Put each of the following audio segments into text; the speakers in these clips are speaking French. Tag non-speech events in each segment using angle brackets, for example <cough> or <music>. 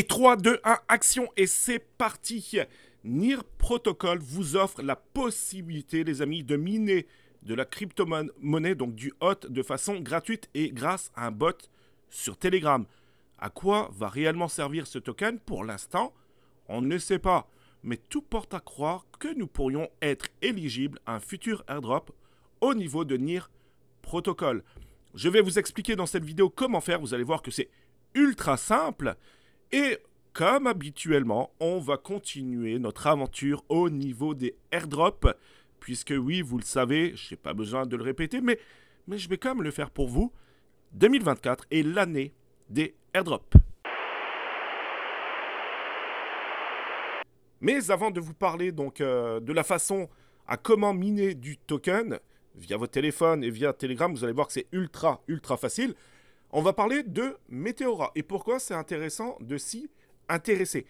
Et 3, 2, 1, action et c'est parti. NIR Protocol vous offre la possibilité, les amis, de miner de la crypto-monnaie, donc du hot, de façon gratuite et grâce à un bot sur Telegram. À quoi va réellement servir ce token Pour l'instant, on ne sait pas. Mais tout porte à croire que nous pourrions être éligibles à un futur airdrop au niveau de NIR Protocol. Je vais vous expliquer dans cette vidéo comment faire. Vous allez voir que c'est ultra simple. Et comme habituellement, on va continuer notre aventure au niveau des airdrops. Puisque oui, vous le savez, je n'ai pas besoin de le répéter, mais, je vais quand même le faire pour vous. 2024 est l'année des airdrops. Mais avant de vous parler donc euh, de la façon à comment miner du token via votre téléphone et via Telegram, vous allez voir que c'est ultra ultra facile. On va parler de Meteora et pourquoi c'est intéressant de s'y intéresser.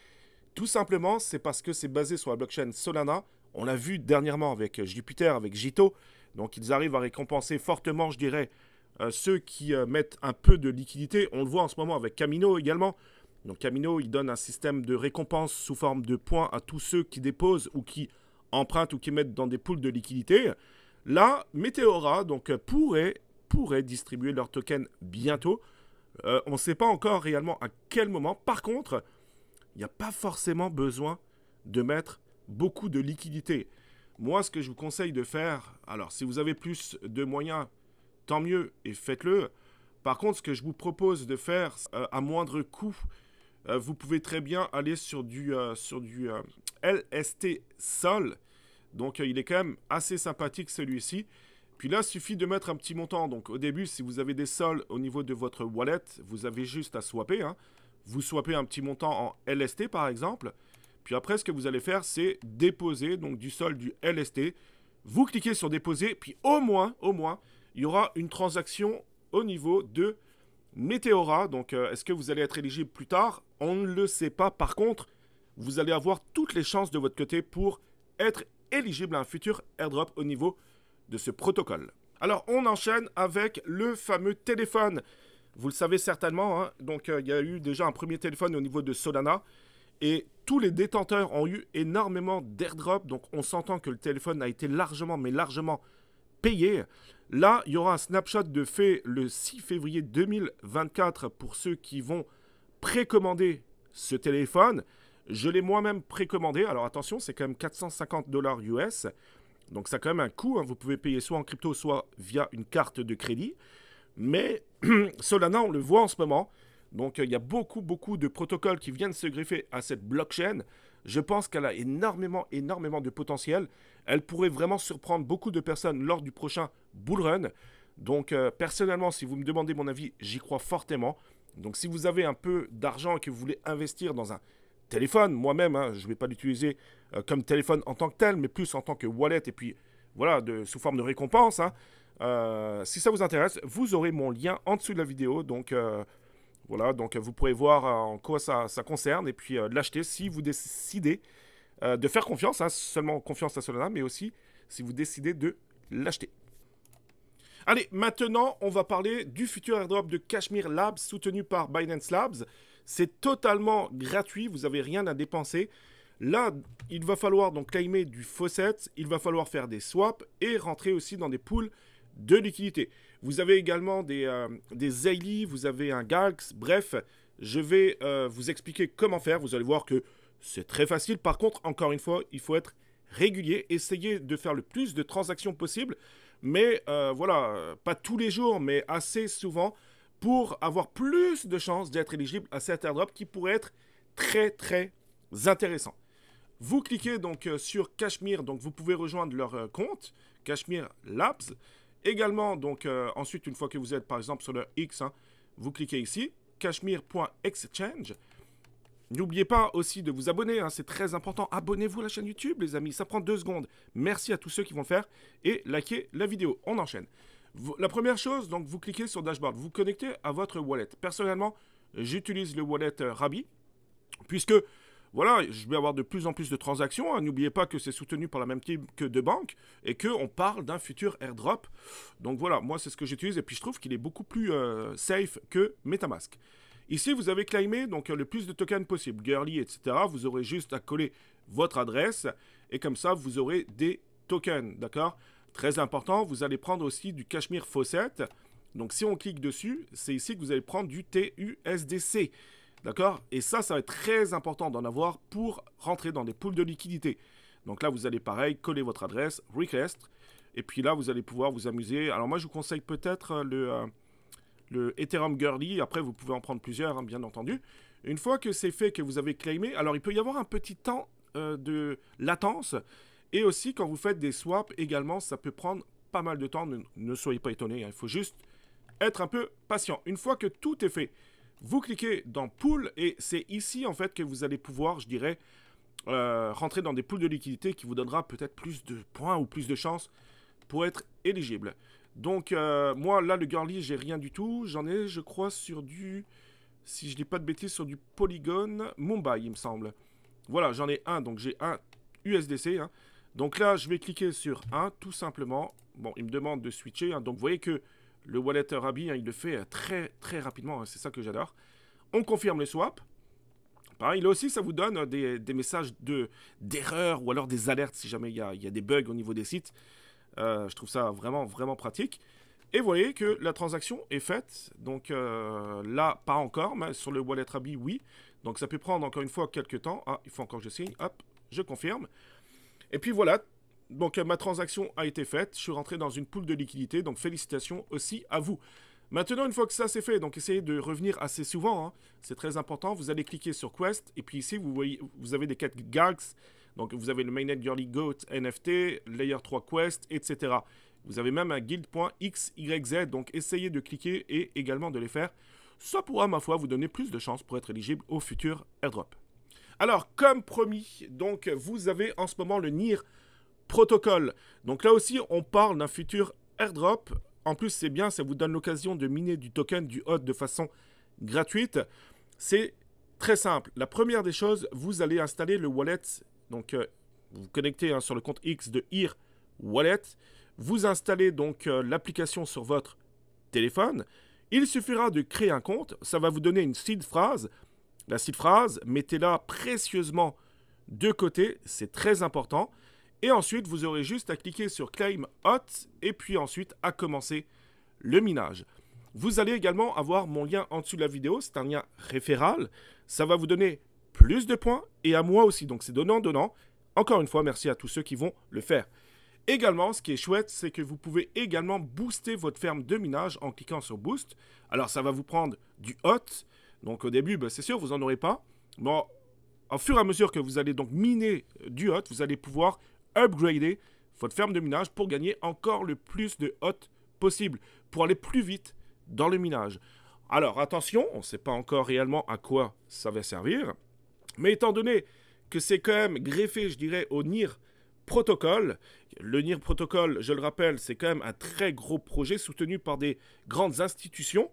Tout simplement, c'est parce que c'est basé sur la blockchain Solana. On l'a vu dernièrement avec euh, Jupiter, avec Jito. Donc ils arrivent à récompenser fortement, je dirais, euh, ceux qui euh, mettent un peu de liquidité. On le voit en ce moment avec Camino également. Donc Camino, il donne un système de récompense sous forme de points à tous ceux qui déposent ou qui empruntent ou qui mettent dans des poules de liquidité. Là, Meteora donc, pourrait pourraient distribuer leurs tokens bientôt. Euh, on ne sait pas encore réellement à quel moment. Par contre, il n'y a pas forcément besoin de mettre beaucoup de liquidités. Moi, ce que je vous conseille de faire, alors si vous avez plus de moyens, tant mieux et faites-le. Par contre, ce que je vous propose de faire euh, à moindre coût, euh, vous pouvez très bien aller sur du, sur du LST Sol. Donc, il est quand même assez sympathique celui-ci. Puis là, il suffit de mettre un petit montant. Donc au début, si vous avez des sols au niveau de votre wallet, vous avez juste à swapper. Hein. Vous swappez un petit montant en LST par exemple. Puis après, ce que vous allez faire, c'est déposer donc du sol du LST. Vous cliquez sur déposer, puis au moins, au moins, il y aura une transaction au niveau de Meteora. Donc euh, est-ce que vous allez être éligible plus tard On ne le sait pas. Par contre, vous allez avoir toutes les chances de votre côté pour être éligible à un futur airdrop au niveau de ce protocole. Alors on enchaîne avec le fameux téléphone. Vous le savez certainement, hein. donc euh, il y a eu déjà un premier téléphone au niveau de Solana. Et tous les détenteurs ont eu énormément d'airdrop. Donc on s'entend que le téléphone a été largement, mais largement payé. Là, il y aura un snapshot de fait le 6 février 2024 pour ceux qui vont précommander ce téléphone. Je l'ai moi-même précommandé. Alors attention, c'est quand même 450 dollars US. Donc ça a quand même un coût. Hein. Vous pouvez payer soit en crypto, soit via une carte de crédit. Mais <clears throat> Solana, on le voit en ce moment. Donc euh, il y a beaucoup, beaucoup de protocoles qui viennent se greffer à cette blockchain. Je pense qu'elle a énormément, énormément de potentiel. Elle pourrait vraiment surprendre beaucoup de personnes lors du prochain bull run. Donc euh, personnellement, si vous me demandez mon avis, j'y crois fortement. Donc si vous avez un peu d'argent et que vous voulez investir dans un téléphone moi-même. Hein, je ne vais pas l'utiliser euh, comme téléphone en tant que tel, mais plus en tant que wallet et puis voilà, de, sous forme de récompense. Hein. Euh, si ça vous intéresse, vous aurez mon lien en dessous de la vidéo. Donc euh, voilà, donc vous pourrez voir en quoi ça, concerne et puis l'acheter si vous décidez de faire confiance, hein. seulement confiance à Solana, mais aussi si vous décidez de l'acheter. Allez, maintenant, on va parler du futur airdrop de Cashmere Labs soutenu par Binance Labs. C'est totalement gratuit, vous n'avez rien à dépenser. Là, il va falloir donc claimer du faucet, il va falloir faire des swaps et rentrer aussi dans des pools de liquidités. Vous avez également des, euh, des vous avez un Galx, bref, je vais euh, vous expliquer comment faire. Vous allez voir que c'est très facile. Par contre, encore une fois, il faut être régulier, essayer de faire le plus de transactions possible. Mais euh, voilà, pas tous les jours, mais assez souvent pour avoir plus de chances d'être éligible à cet airdrop qui pourrait être très très intéressant. Vous cliquez donc euh, sur Cashmere, donc vous pouvez rejoindre leur euh, compte, Cashmere Labs. Également, donc euh, ensuite, une fois que vous êtes par exemple sur leur X, hein, vous cliquez ici, cashmere.exchange. N'oubliez pas aussi de vous abonner, hein, c'est très important. Abonnez-vous à la chaîne YouTube, les amis, ça prend deux secondes. Merci à tous ceux qui vont le faire et likez la vidéo. On enchaîne la première chose, donc vous cliquez sur Dashboard, vous connectez à votre wallet. Personnellement, j'utilise le wallet euh, Rabi, puisque voilà, je vais avoir de plus en plus de transactions. Hein. N'oubliez pas que c'est soutenu par la même team que deux banques et qu'on parle d'un futur airdrop. Donc voilà, moi c'est ce que j'utilise et puis je trouve qu'il est beaucoup plus euh, safe que Metamask. Ici, vous avez claimé donc, le plus de tokens possible, Girly, etc. Vous aurez juste à coller votre adresse et comme ça, vous aurez des tokens, d'accord Très important, vous allez prendre aussi du cachemire faussette. Donc si on clique dessus, c'est ici que vous allez prendre du TUSDC. D'accord Et ça, ça va être très important d'en avoir pour rentrer dans des pools de liquidité. Donc là, vous allez pareil, coller votre adresse, request. Et puis là, vous allez pouvoir vous amuser. Alors moi, je vous conseille peut-être euh, le, euh, le Ethereum Girly. Après, vous pouvez en prendre plusieurs, hein, bien entendu. Une fois que c'est fait, que vous avez claimé, alors il peut y avoir un petit temps euh, de latence et aussi, quand vous faites des swaps, également, ça peut prendre pas mal de temps. Ne, soyez pas étonnés. Hein. Il faut juste être un peu patient. Une fois que tout est fait, vous cliquez dans Pool et c'est ici, en fait, que vous allez pouvoir, je dirais, euh, rentrer dans des pools de liquidité qui vous donnera peut-être plus de points ou plus de chances pour être éligible. Donc, euh, moi, là, le Girly, j'ai rien du tout. J'en ai, je crois, sur du... Si je dis pas de bêtises, sur du Polygon Mumbai, il me semble. Voilà, j'en ai un. Donc, j'ai un USDC, hein, donc là, je vais cliquer sur 1, tout simplement. Bon, il me demande de switcher. Hein. Donc, vous voyez que le wallet Rabi, hein, il le fait euh, très, très rapidement. Hein. C'est ça que j'adore. On confirme le swap. Pareil, là aussi, ça vous donne euh, des, messages d'erreur ou alors des alertes si jamais il y a, des bugs au niveau des sites. Euh, je trouve ça vraiment, vraiment pratique. Et vous voyez que la transaction est faite. Donc là, pas encore, mais sur le wallet Rabi, oui. Donc ça peut prendre encore une fois quelques temps. Ah, il faut encore que je signe. Hop, je confirme. Et puis voilà, donc ma transaction a été faite, je suis rentré dans une poule de liquidité, donc félicitations aussi à vous. Maintenant, une fois que ça c'est fait, donc essayez de revenir assez souvent, hein. c'est très important, vous allez cliquer sur Quest, et puis ici vous voyez, vous avez des quatre gags, donc vous avez le Mainnet Girly Goat NFT, Layer 3 Quest, etc. Vous avez même un guild.xyz, donc essayez de cliquer et également de les faire. Ça pourra, ma foi, vous donner plus de chances pour être éligible au futur airdrop. Alors, comme promis, donc vous avez en ce moment le NIR Protocol. Donc là aussi, on parle d'un futur airdrop. En plus, c'est bien, ça vous donne l'occasion de miner du token du HOT de façon gratuite. C'est très simple. La première des choses, vous allez installer le wallet. Donc, euh, vous vous connectez hein, sur le compte X de IR Wallet. Vous installez donc euh, l'application sur votre téléphone. Il suffira de créer un compte. Ça va vous donner une seed phrase la petite phrase, mettez-la précieusement de côté, c'est très important. Et ensuite, vous aurez juste à cliquer sur Claim Hot et puis ensuite à commencer le minage. Vous allez également avoir mon lien en dessous de la vidéo, c'est un lien référal. Ça va vous donner plus de points et à moi aussi, donc c'est donnant-donnant. Encore une fois, merci à tous ceux qui vont le faire. Également, ce qui est chouette, c'est que vous pouvez également booster votre ferme de minage en cliquant sur Boost. Alors ça va vous prendre du hot, donc au début, ben, c'est sûr, vous n'en aurez pas. Mais au fur et à mesure que vous allez donc miner du hot, vous allez pouvoir upgrader votre ferme de minage pour gagner encore le plus de hot possible, pour aller plus vite dans le minage. Alors attention, on ne sait pas encore réellement à quoi ça va servir, mais étant donné que c'est quand même greffé, je dirais, au NIR protocole, le NIR protocole, je le rappelle, c'est quand même un très gros projet soutenu par des grandes institutions,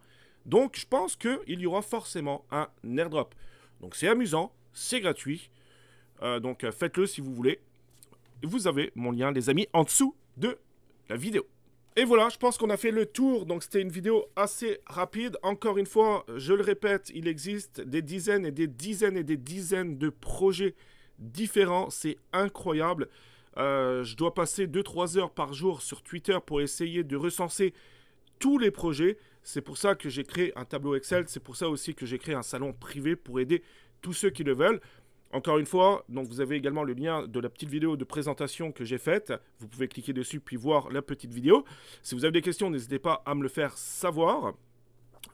donc je pense qu'il y aura forcément un airdrop. Donc c'est amusant, c'est gratuit. Euh, donc euh, faites-le si vous voulez. Vous avez mon lien, les amis, en dessous de la vidéo. Et voilà, je pense qu'on a fait le tour, donc c'était une vidéo assez rapide. Encore une fois, je le répète, il existe des dizaines et des dizaines et des dizaines de projets différents, c'est incroyable. Euh, je dois passer 2-3 heures par jour sur Twitter pour essayer de recenser tous les projets. C'est pour ça que j'ai créé un tableau Excel, c'est pour ça aussi que j'ai créé un salon privé pour aider tous ceux qui le veulent. Encore une fois, donc vous avez également le lien de la petite vidéo de présentation que j'ai faite. Vous pouvez cliquer dessus puis voir la petite vidéo. Si vous avez des questions, n'hésitez pas à me le faire savoir.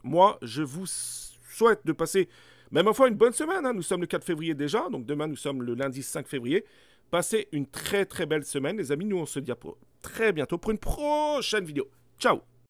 Moi, je vous souhaite de passer, même fois, une bonne semaine. Hein. Nous sommes le 4 février déjà, donc demain, nous sommes le lundi 5 février. Passez une très très belle semaine, les amis. Nous, on se dit à très bientôt pour une prochaine vidéo. Ciao